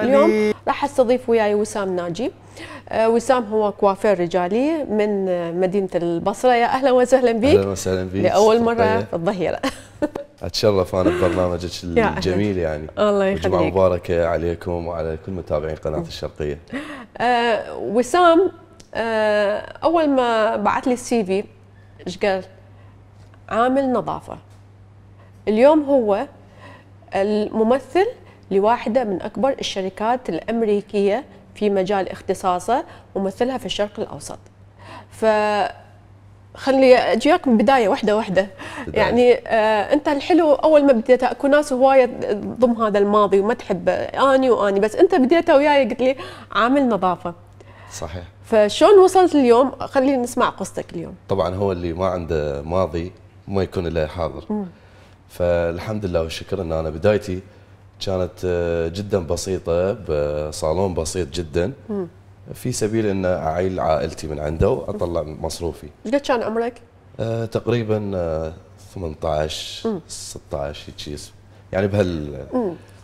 اليوم راح استضيف وياي وسام ناجي آه، وسام هو كوافير رجالي من مدينه البصره يا اهلا وسهلا بك اهلا وسهلا بك لاول مره طيب. في الظهيره اتشرف انا ببرنامجك الجميل يعني الله يخليك جمعه مباركه عليكم وعلى كل متابعين قناه الشرقيه أه وسام أه اول ما بعث لي السي في ايش قال؟ عامل نظافه اليوم هو الممثل لواحدة من أكبر الشركات الأمريكية في مجال اختصاصه ومثلها في الشرق الأوسط ف خلي اجيك من بدايه واحده واحده بداية. يعني آه انت الحلو اول ما بديت اكو ناس هوايه تضم هذا الماضي وما تحب اني واني بس انت بديت وياي قلت لي عامل نظافه صحيح فشلون وصلت اليوم خلينا نسمع قصتك اليوم طبعا هو اللي ما عنده ماضي ما يكون له حاضر م. فالحمد لله والشكر ان انا بدايتي كانت آه، جدا بسيطه بصالون بسيط جدا في سبيل ان اعيل عائلتي من عنده واطلع مصروفي قد كان عمرك؟ آه، تقريبا 18 آه، 16 هيك يعني بهال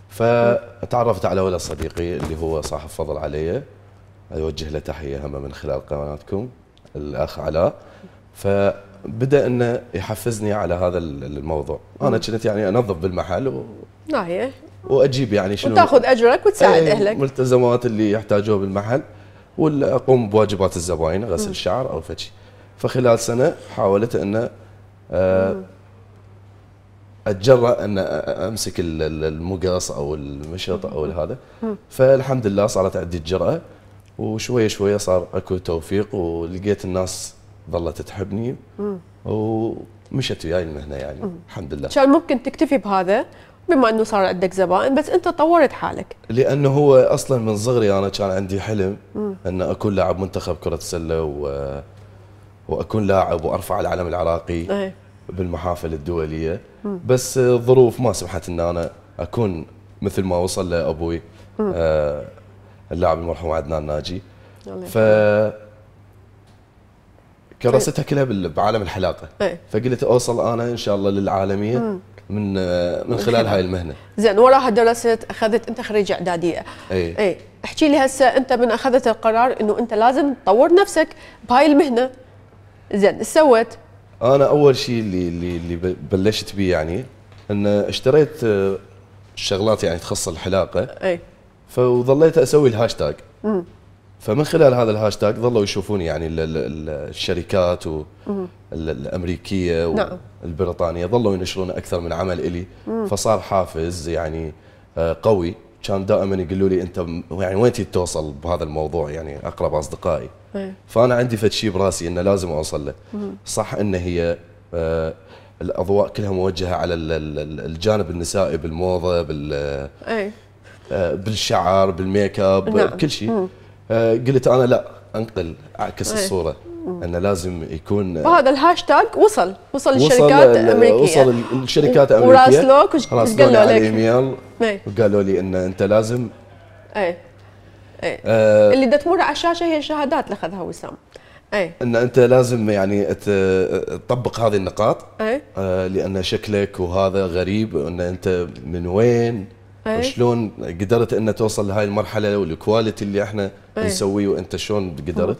فتعرفت على ولد صديقي اللي هو صاحب فضل علي اوجه له تحيه هم من خلال قناتكم الاخ علاء فبدا انه يحفزني على هذا الموضوع انا كنت يعني انظف بالمحل و... نايه واجيب يعني شنو وتاخذ اجرك وتساعد إيه، اهلك الملتزمات اللي يحتاجوها بالمحل ولا اقوم بواجبات الزباين غسل الشعر او فشي فخلال سنه حاولت ان آه، اتجرأ ان امسك المقص او المشط او هذا فالحمد لله صارت عندي الجرأه وشويه شويه صار اكو توفيق ولقيت الناس ظلت تحبني ومشت وياي المهنه يعني الحمد لله كان ممكن تكتفي بهذا بما انه صار عندك زبائن بس انت طورت حالك لانه هو اصلا من صغري انا كان عندي حلم مم. ان اكون لاعب منتخب كره سله و... واكون لاعب وارفع العلم العراقي أيه. بالمحافل الدوليه مم. بس الظروف ما سمحت ان انا اكون مثل ما وصل لابوي آه اللاعب المرحوم عدنان ناجي ف كراستها كلها بعالم الحلاقه أي. فقلت اوصل انا ان شاء الله للعالميه مم. من من خلال هاي المهنه زين وراها درست اخذت انت خريج اعداديه اي اي احكي لي هسه انت من اخذت القرار انه انت لازم تطور نفسك بهاي المهنه زين ايش سويت؟ انا اول شيء اللي اللي اللي بلشت بيه يعني ان اشتريت آه، شغلات يعني تخص الحلاقه اي فظليت اسوي الهاشتاج فمن خلال هذا الهاشتاج ظلوا يشوفون يعني الشركات و الامريكيه والبريطانيه نعم. ظلوا ينشرون اكثر من عمل الي فصار حافز يعني آه، قوي كان دائما يقولوا لي انت يعني وين توصل بهذا الموضوع يعني اقرب اصدقائي إيه. فانا عندي فد شيء براسي انه لازم اوصل له صح ان هي آه، الاضواء كلها موجهه على الجانب النسائي بالموضه بال إيه. آه، بالشعر بالميك اب نعم. بكل شيء آه، قلت انا لا انقل اعكس أيه. الصوره انه لازم يكون آه، وهذا الهاشتاج وصل وصل للشركات الامريكيه وصل للشركات الامريكيه وراسلوك وش قالوا لك؟ ايميل إيه. وقالوا لي ان انت لازم اي اي آه اللي تمر على الشاشه هي الشهادات اللي اخذها وسام اي ان انت لازم يعني تطبق هذه النقاط اي آه لان شكلك وهذا غريب ان انت من وين؟ أيه؟ وشلون قدرت ان توصل لهاي المرحله والكواليتي اللي احنا أيه. نسويه وانت شلون قدرت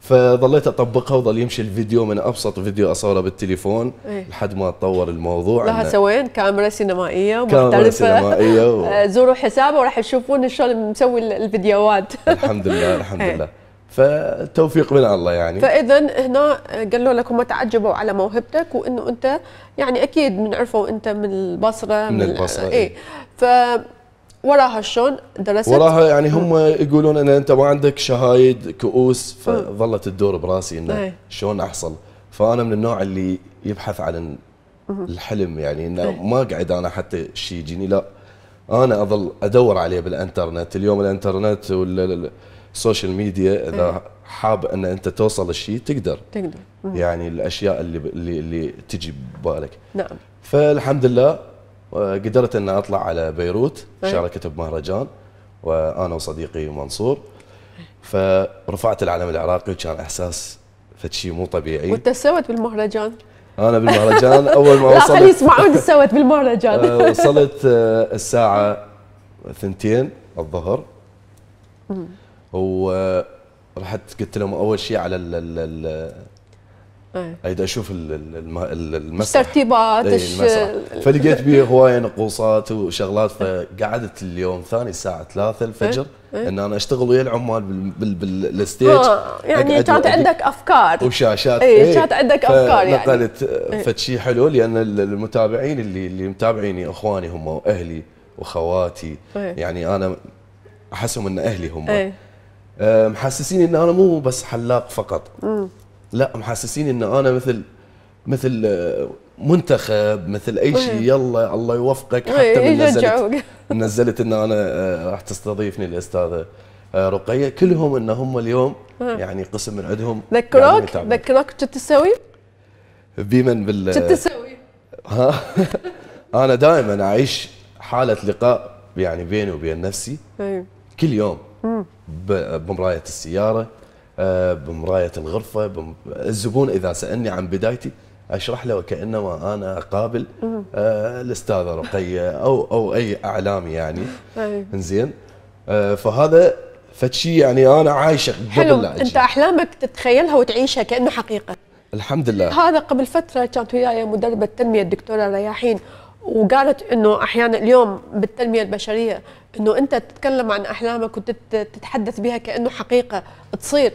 فظليت اطبقها وظل يمشي الفيديو من ابسط فيديو اصوره بالتليفون إيه؟ لحد ما تطور الموضوع لها سوين كاميرا سينمائيه مختلفه كاميرا سينمائيه و... آه، زوروا حسابه وراح تشوفون شلون مسوي الفيديوهات الحمد لله الحمد إيه؟ لله فتوفيق من الله يعني فاذا هنا قالوا لكم تعجبوا على موهبتك وانه انت يعني اكيد من عرفوا انت من البصره من, من البصره اي إيه؟ ف وراها شلون درست؟ وراها يعني هم يقولون ان انت ما عندك شهايد كؤوس فظلت تدور براسي انه إيه. شلون احصل فانا من النوع اللي يبحث عن الحلم يعني انه إيه. ما قاعد انا حتى شيء يجيني لا انا اظل ادور عليه بالانترنت اليوم الانترنت والسوشيال ميديا إيه. اذا حاب ان انت توصل الشيء تقدر تقدر يعني الاشياء اللي اللي, اللي تجي ببالك نعم فالحمد لله قدرت ان اطلع على بيروت طيب. شاركت بمهرجان وانا وصديقي منصور فرفعت العلم العراقي وكان احساس فشي مو طبيعي وانت سويت بالمهرجان انا بالمهرجان اول ما وصلت لا خلي يسمعون سويت بالمهرجان آه، وصلت آه، الساعه ثنتين الظهر ورحت آه، قلت لهم اول شيء على ال ال أيه. اشوف المسرح الترتيبات إيه، فلقيت بيه هوايه نقوصات وشغلات فقعدت اليوم ثاني الساعه 3 الفجر إيه، إيه. ان انا اشتغل ويا العمال بالستيج يعني كانت عندك افكار وشاشات اي كانت عندك افكار يعني نقلت فشي حلو لان المتابعين اللي اللي متابعيني اخواني هم واهلي واخواتي يعني انا احسهم ان اهلي هم آه، محسسين ان انا مو بس حلاق فقط لا محسسين ان انا مثل مثل آه، منتخب مثل اي شيء إيه. يلا الله يوفقك إيه، حتى من إيه، نزلت من نزلت ان انا آه، راح تستضيفني الاستاذه آه، رقيه كلهم ان هم اليوم يعني قسم من عندهم يعني ذكروك ذكروك شو تسوي؟ بمن بال شو تسوي؟ ها انا دائما اعيش حاله لقاء يعني بيني وبين نفسي كل يوم بمرايه السياره آه، بمرايه الغرفه بم... الزبون اذا سالني عن بدايتي اشرح له وكانما انا اقابل آه، الاستاذه رقيه او او اي اعلامي يعني أيوه. زين آه، فهذا فتشي يعني انا عايشه حلو لا انت احلامك تتخيلها وتعيشها كانه حقيقه الحمد لله هذا قبل فتره كانت وياي مدربه التنميه الدكتوره رياحين وقالت انه احيانا اليوم بالتنميه البشريه انه انت تتكلم عن احلامك وتتحدث بها كانه حقيقه تصير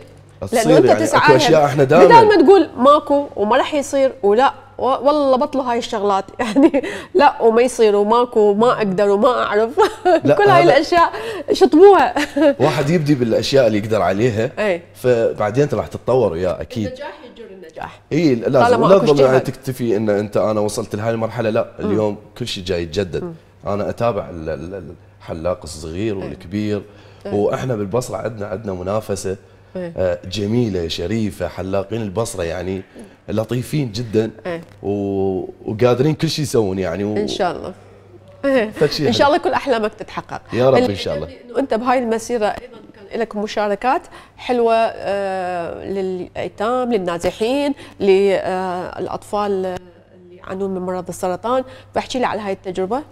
لانه يعني انت يعني تسعى اشياء يعني. احنا دائما بدل ما تقول ماكو وما راح يصير ولا والله بطلوا هاي الشغلات يعني لا وما يصير وماكو وما اقدر وما اعرف كل هاي الاشياء شطبوها واحد يبدي بالاشياء اللي يقدر عليها أي. فبعدين راح تتطور وياه اكيد النجاح مهجور النجاح آه. اي لازم لا يعني تكتفي ان انت انا وصلت لهي المرحله لا اليوم م. كل شيء جاي يتجدد م. انا اتابع الحلاق الصغير إيه. والكبير ايه. واحنا بالبصره عندنا عندنا منافسه أيه. آه، جميلة شريفة حلاقين البصرة يعني إيه. لطيفين جدا أيه. وقادرين كل شيء يسوون يعني و... إن شاء الله إيه. إن شاء الله كل أحلامك تتحقق يا رب إن شاء الله أنت بهاي المسيرة لك مشاركات حلوه آه، للايتام للنازحين للاطفال اللي يعانون من مرض السرطان فاحكي لي على هاي التجربه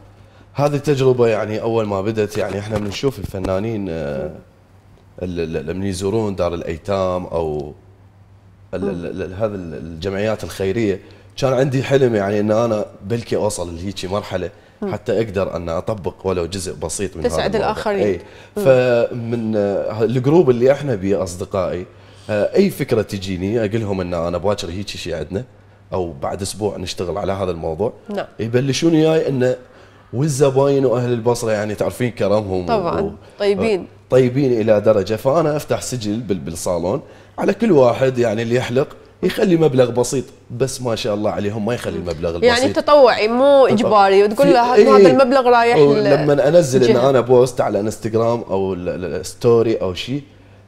هذه التجربه يعني اول ما بدت يعني احنا بنشوف الفنانين آه، لما يزورون دار الايتام او هذا الجمعيات الخيريه كان عندي حلم يعني ان انا بلكي اوصل لهيك مرحله حتى اقدر ان اطبق ولو جزء بسيط من تسعد الاخرين أي. فمن آه، الجروب اللي احنا بيه اصدقائي آه، اي فكره تجيني اقول لهم ان انا باكر هيك شيء عندنا او بعد اسبوع نشتغل على هذا الموضوع نعم. يبلشون وياي انه والزباين واهل البصره يعني تعرفين كرمهم طبعا و... طيبين طيبين الى درجه فانا افتح سجل بالصالون على كل واحد يعني اللي يحلق يخلي مبلغ بسيط بس ما شاء الله عليهم ما يخلي المبلغ يعني البسيط يعني تطوعي مو اجباري وتقول له هذا ايه المبلغ رايح لما انزل ان انا بوست على انستغرام او ستوري او شيء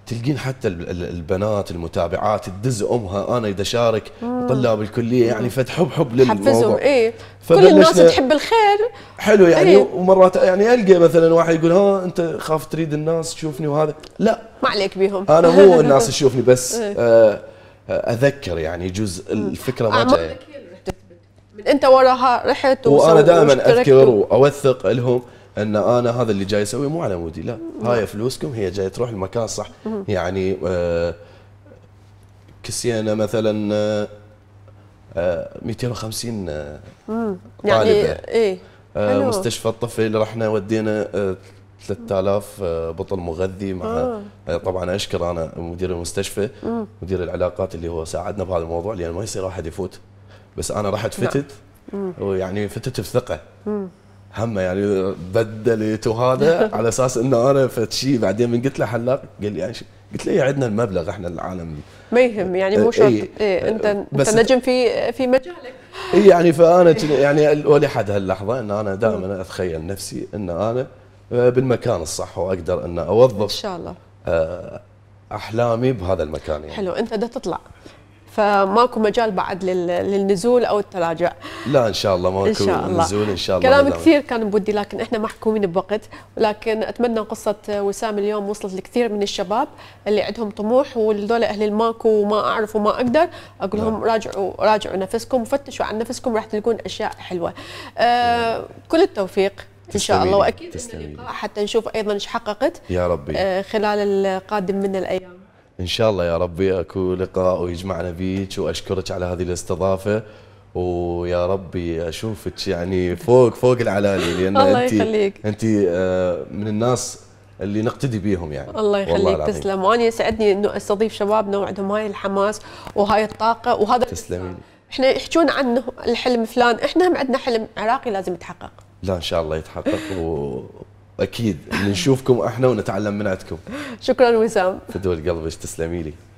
تلقين حتى البنات المتابعات تدز امها انا اذا شارك طلاب الكليه يعني حب حب للموضوع حفزهم اي كل الناس تحب الخير حلو يعني ايه؟ ومرات يعني القى مثلا واحد يقول ها انت خاف تريد الناس تشوفني وهذا لا ما عليك بيهم انا مو الناس تشوفني بس ايه؟ آه اذكر يعني جزء الفكره ما جايه انت وراها رحت وانا دائما اذكر واوثق لهم ان انا هذا اللي جاي اسويه مو على مودي لا هاي فلوسكم هي جاي تروح المكان صح يعني آه، كسينا مثلا 250 طالبه آه، يعني ايه آه، مستشفى الطفل رحنا ودينا 3000 آه، بطل مغذي مع آه. آه. طبعا اشكر انا مدير المستشفى مم. آه. مدير العلاقات اللي هو ساعدنا بهذا الموضوع لان ما يصير احد يفوت بس انا رحت فتت ويعني فتت بثقه هم يعني بدلت وهذا على اساس انه انا فد شيء بعدين من قلت له حلاق قال لي يعني قلت له إيه، عندنا المبلغ احنا العالم ما يهم يعني مو شرط ايه, ايه انت انت نجم في في مجالك اي يعني فانا يعني ولحد هاللحظه ان انا دائما اتخيل نفسي ان انا آه، بالمكان الصح واقدر ان اوظف ان شاء الله آه، احلامي بهذا المكان يعني. حلو انت بدك تطلع فماكو مجال بعد للنزول او التراجع لا ان شاء الله ماكو إن شاء الله. نزول ان شاء الله كلام كثير كان بودي لكن احنا محكومين بوقت ولكن اتمنى قصه وسام اليوم وصلت لكثير من الشباب اللي عندهم طموح ولذول اهل الماكو وما اعرف وما اقدر اقول نعم. لهم راجعوا راجعوا نفسكم وفتشوا عن نفسكم راح تلقون اشياء حلوه آه كل التوفيق ان شاء الله واكيد حتى نشوف ايضا ايش حققت يا ربي آه، خلال القادم من الايام ان شاء الله يا ربي اكو لقاء ويجمعنا بيك واشكرك على هذه الاستضافه ويا ربي اشوفك يعني فوق فوق العلالي لان الله انت يخليك. انت آه، من الناس اللي نقتدي بيهم يعني الله يخليك تسلم وانا يسعدني انه استضيف شبابنا وعندهم هاي الحماس وهاي الطاقه وهذا تسلمين احنا يحجون عنه الحلم فلان احنا عندنا حلم عراقي لازم يتحقق لا ان شاء الله يتحقق و... اكيد نشوفكم احنا ونتعلم من عندكم شكرا وسام فدول قلبك تسلمي لي